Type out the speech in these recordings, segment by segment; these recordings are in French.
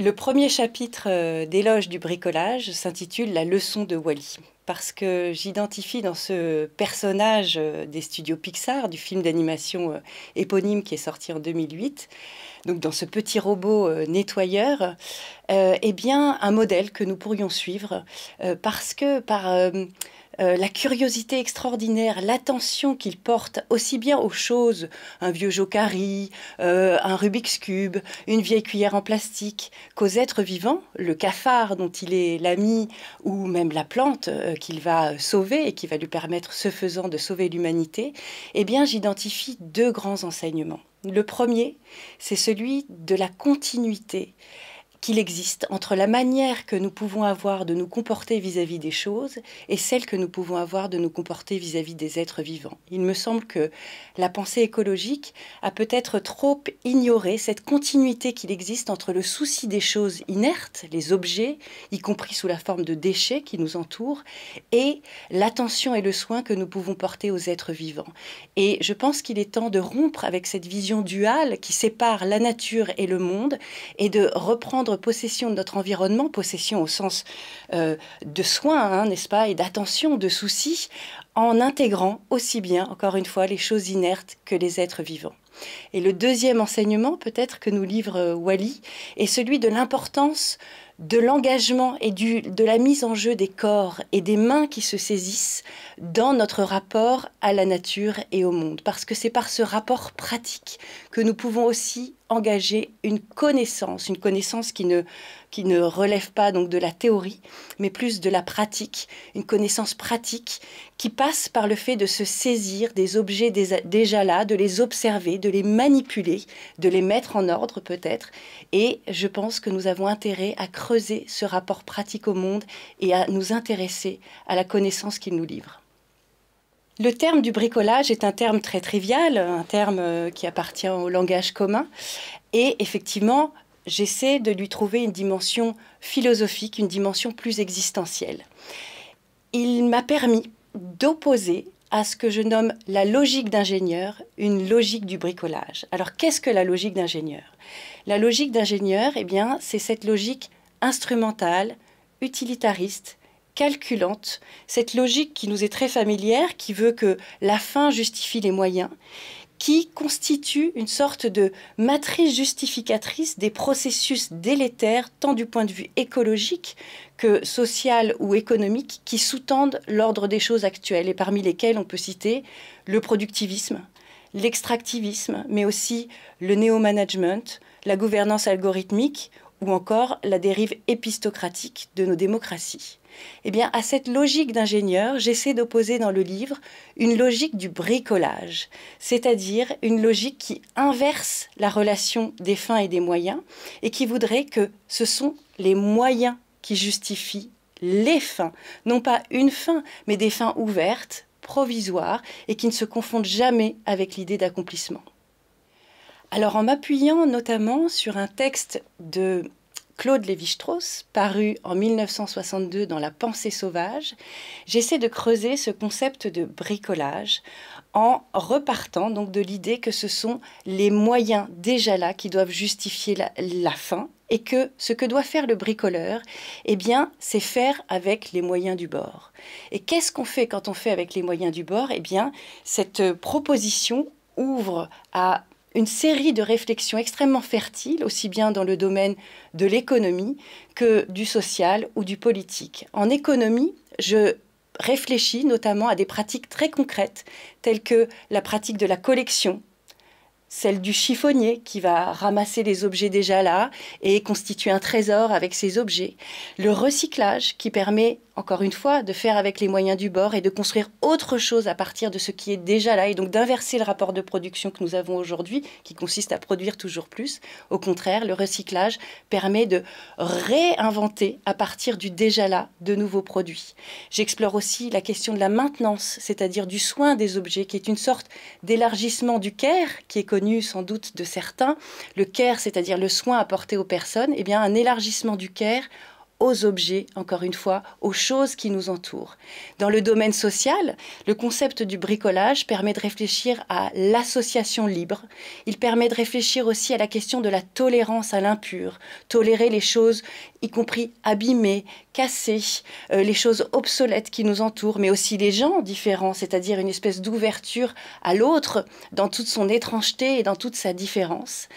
Le premier chapitre euh, d'éloge du bricolage s'intitule La leçon de Wally, parce que j'identifie dans ce personnage euh, des studios Pixar, du film d'animation euh, éponyme qui est sorti en 2008, donc dans ce petit robot nettoyeur, eh bien un modèle que nous pourrions suivre, parce que par... Euh, la curiosité extraordinaire, l'attention qu'il porte aussi bien aux choses, un vieux jocari, euh, un Rubik's Cube, une vieille cuillère en plastique, qu'aux êtres vivants, le cafard dont il est l'ami, ou même la plante euh, qu'il va sauver et qui va lui permettre, ce faisant, de sauver l'humanité, eh bien j'identifie deux grands enseignements. Le premier, c'est celui de la continuité qu'il existe entre la manière que nous pouvons avoir de nous comporter vis-à-vis des choses et celle que nous pouvons avoir de nous comporter vis à -vis des êtres vivants. Il me semble que la pensée écologique a peut-être trop ignoré cette continuité qu'il existe entre le souci des choses inertes, les objets, y compris sous la forme de déchets qui nous entourent, et l'attention et le soin que nous pouvons porter aux êtres vivants. Et je pense qu'il est temps de rompre avec cette vision duale qui sépare la nature et le monde et de reprendre possession de notre environnement, possession au sens euh, de soins hein, n'est-ce pas, et d'attention, de soucis en intégrant aussi bien, encore une fois, les choses inertes que les êtres vivants. Et le deuxième enseignement, peut-être, que nous livre euh, Wally, est celui de l'importance de l'engagement et du, de la mise en jeu des corps et des mains qui se saisissent dans notre rapport à la nature et au monde. Parce que c'est par ce rapport pratique que nous pouvons aussi engager une connaissance, une connaissance qui ne, qui ne relève pas donc de la théorie, mais plus de la pratique, une connaissance pratique qui passe par le fait de se saisir des objets déjà là, de les observer, de les manipuler, de les mettre en ordre peut-être. Et je pense que nous avons intérêt à creuser creuser ce rapport pratique au monde et à nous intéresser à la connaissance qu'il nous livre. Le terme du bricolage est un terme très trivial, un terme euh, qui appartient au langage commun. Et effectivement, j'essaie de lui trouver une dimension philosophique, une dimension plus existentielle. Il m'a permis d'opposer à ce que je nomme la logique d'ingénieur, une logique du bricolage. Alors qu'est-ce que la logique d'ingénieur La logique d'ingénieur, eh bien, c'est cette logique instrumentale, utilitariste, calculante, cette logique qui nous est très familière, qui veut que la fin justifie les moyens, qui constitue une sorte de matrice justificatrice des processus délétères, tant du point de vue écologique que social ou économique, qui sous-tendent l'ordre des choses actuelles, et parmi lesquels on peut citer le productivisme, l'extractivisme, mais aussi le néo-management, la gouvernance algorithmique ou encore la dérive épistocratique de nos démocraties. Eh bien, à cette logique d'ingénieur, j'essaie d'opposer dans le livre une logique du bricolage, c'est-à-dire une logique qui inverse la relation des fins et des moyens et qui voudrait que ce sont les moyens qui justifient les fins, non pas une fin, mais des fins ouvertes, provisoires et qui ne se confondent jamais avec l'idée d'accomplissement. Alors en m'appuyant notamment sur un texte de Claude Lévi-Strauss, paru en 1962 dans La pensée sauvage, j'essaie de creuser ce concept de bricolage en repartant donc de l'idée que ce sont les moyens déjà là qui doivent justifier la, fin et que ce que doit faire le bricoleur, eh bien, c'est faire avec les moyens du bord. Et qu'est-ce qu'on fait quand on fait avec les moyens du bord Eh bien, cette proposition ouvre à une série de réflexions extrêmement fertiles, aussi bien dans le domaine de l'économie que du social ou du politique. En économie, je réfléchis notamment à des pratiques très concrètes, telles que la pratique de la collection, celle du chiffonnier qui va ramasser les objets déjà là et constituer un trésor avec ces objets, le recyclage qui permet encore une fois, de faire avec les moyens du bord et de construire autre chose à partir de ce qui est déjà là et donc d'inverser le rapport de production que nous avons aujourd'hui, qui consiste à produire toujours plus. Au contraire, le recyclage permet de réinventer à partir du déjà là de nouveaux produits. J'explore aussi la question de la maintenance, c'est-à-dire du soin des objets, qui est une sorte d'élargissement du care, qui est connu sans doute de certains. Le care, c'est-à-dire le soin apporté aux personnes, et eh bien un élargissement du care aux objets, encore une fois, aux choses qui nous entourent. Dans le domaine social, le concept du bricolage permet de réfléchir à l'association libre. Il permet de réfléchir aussi à la question de la tolérance à l'impur, tolérer les choses, y compris abîmées, cassées, euh, les choses obsolètes qui nous entourent, mais aussi les gens différents, c'est-à-dire une espèce d'ouverture à l'autre dans toute son étrangeté et dans toute sa différence.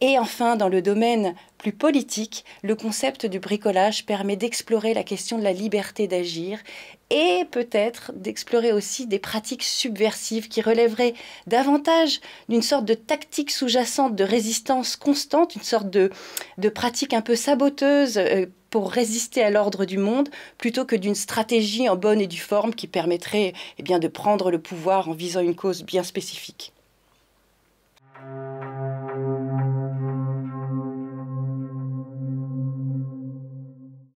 Et enfin, dans le domaine plus politique, le concept du bricolage permet d'explorer la question de la liberté d'agir et peut-être d'explorer aussi des pratiques subversives qui relèveraient davantage d'une sorte de tactique sous-jacente de résistance constante, une sorte de, de pratique un peu saboteuse euh, pour résister à l'ordre du monde, plutôt que d'une stratégie en bonne et due forme qui permettrait eh bien, de prendre le pouvoir en visant une cause bien spécifique.